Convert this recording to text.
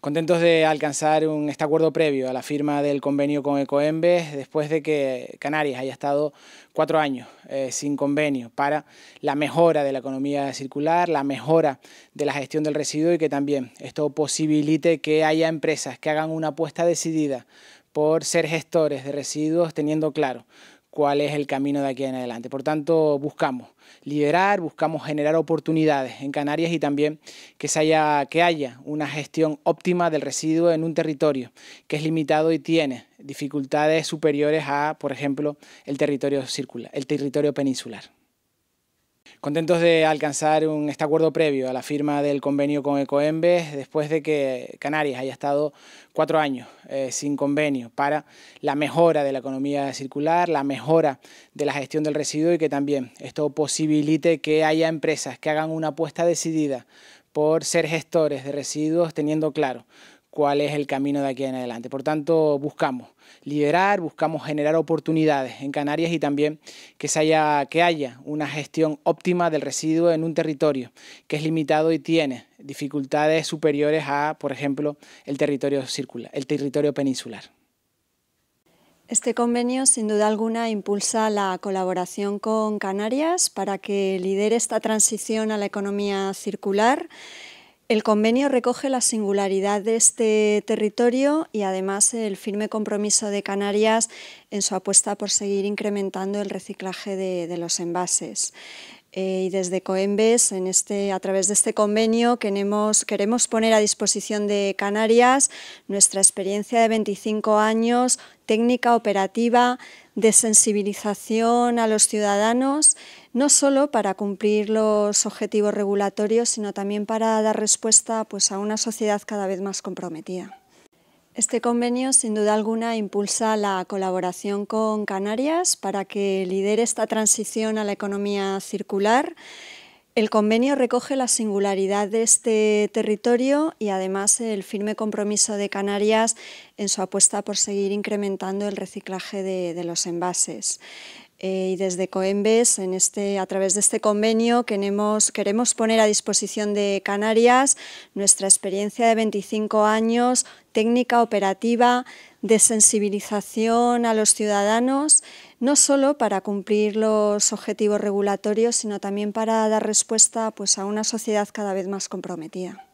Contentos de alcanzar este acuerdo previo a la firma del convenio con Ecoembes después de que Canarias haya estado cuatro años eh, sin convenio para la mejora de la economía circular, la mejora de la gestión del residuo y que también esto posibilite que haya empresas que hagan una apuesta decidida por ser gestores de residuos teniendo claro cuál es el camino de aquí en adelante. Por tanto, buscamos liderar, buscamos generar oportunidades en Canarias y también que, se haya, que haya una gestión óptima del residuo en un territorio que es limitado y tiene dificultades superiores a, por ejemplo, el territorio el territorio peninsular. Contentos de alcanzar este acuerdo previo a la firma del convenio con Ecoembes después de que Canarias haya estado cuatro años eh, sin convenio para la mejora de la economía circular, la mejora de la gestión del residuo y que también esto posibilite que haya empresas que hagan una apuesta decidida por ser gestores de residuos teniendo claro cuál es el camino de aquí en adelante. Por tanto, buscamos liderar, buscamos generar oportunidades en Canarias y también que, se haya, que haya una gestión óptima del residuo en un territorio que es limitado y tiene dificultades superiores a, por ejemplo, el territorio circular, el territorio peninsular. Este convenio, sin duda alguna, impulsa la colaboración con Canarias para que lidere esta transición a la economía circular el convenio recoge la singularidad de este territorio y además el firme compromiso de Canarias en su apuesta por seguir incrementando el reciclaje de, los envases. Eh, y desde Coembes, este, a través de este convenio, queremos, queremos poner a disposición de Canarias nuestra experiencia de 25 años, técnica operativa, de sensibilización a los ciudadanos no solo para cumplir los objetivos regulatorios, sino también para dar respuesta pues, a una sociedad cada vez más comprometida. Este convenio, sin duda alguna, impulsa la colaboración con Canarias para que lidere esta transición a la economía circular. El convenio recoge la singularidad de este territorio y además el firme compromiso de Canarias en su apuesta por seguir incrementando el reciclaje de los envases. Eh, y desde Coembes, en este, a través de este convenio, queremos, poner a disposición de Canarias nuestra experiencia de 25 años, técnica operativa, de sensibilización a los ciudadanos, no solo para cumplir los objetivos regulatorios, sino también para dar respuesta pues, a una sociedad cada vez más comprometida.